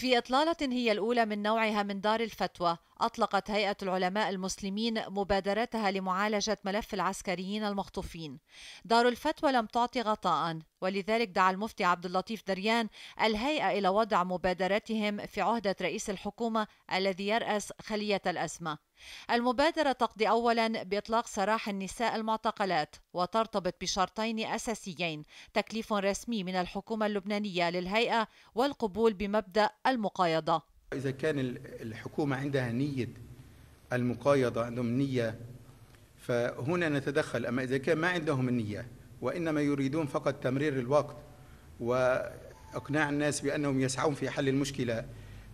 في إطلالة هي الأولى من نوعها من دار الفتوى أطلقت هيئة العلماء المسلمين مبادرتها لمعالجة ملف العسكريين المخطوفين. دار الفتوى لم تعطي غطاء ولذلك دعا المفتي عبد اللطيف دريان الهيئة إلى وضع مبادرتهم في عهدة رئيس الحكومة الذي يرأس خلية الأزمة. المبادرة تقضي أولا بإطلاق سراح النساء المعتقلات وترتبط بشرطين أساسيين تكليف رسمي من الحكومة اللبنانية للهيئة والقبول بمبدأ المقايضة إذا كان الحكومة عندها نية المقايضة عندهم نية فهنا نتدخل أما إذا كان ما عندهم النية وإنما يريدون فقط تمرير الوقت وإقناع الناس بأنهم يسعون في حل المشكلة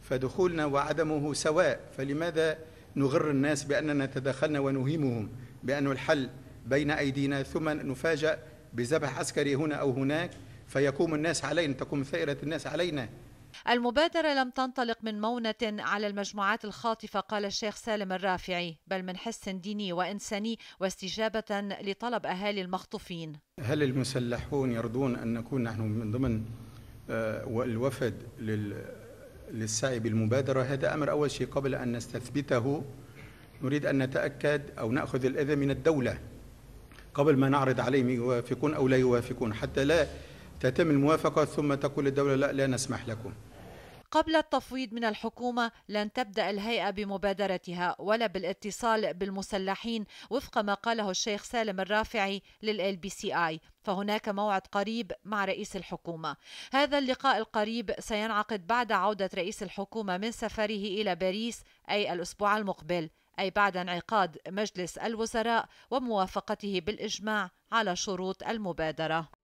فدخولنا وعدمه سواء فلماذا نغر الناس بأننا تدخلنا ونوهمهم بأن الحل بين أيدينا ثم نفاجأ بذبح عسكري هنا أو هناك فيقوم الناس علينا تقوم ثائرة الناس علينا المبادرة لم تنطلق من مونة على المجموعات الخاطفة قال الشيخ سالم الرافعي بل من حس ديني وإنساني واستجابة لطلب أهالي المخطوفين هل المسلحون يرضون أن نكون نحن من ضمن آه، الوفد للسعي بالمبادرة هذا أمر أول شيء قبل أن نستثبته نريد أن نتأكد أو نأخذ الأذى من الدولة قبل ما نعرض عليهم يوافقون أو لا يوافقون حتى لا تتم الموافقة ثم تقول الدولة لا لا نسمح لكم قبل التفويض من الحكومة لن تبدأ الهيئة بمبادرتها ولا بالاتصال بالمسلحين وفق ما قاله الشيخ سالم الرافعي للال بي سي اي فهناك موعد قريب مع رئيس الحكومة هذا اللقاء القريب سينعقد بعد عودة رئيس الحكومة من سفره إلى باريس أي الأسبوع المقبل أي بعد انعقاد مجلس الوزراء وموافقته بالإجماع على شروط المبادرة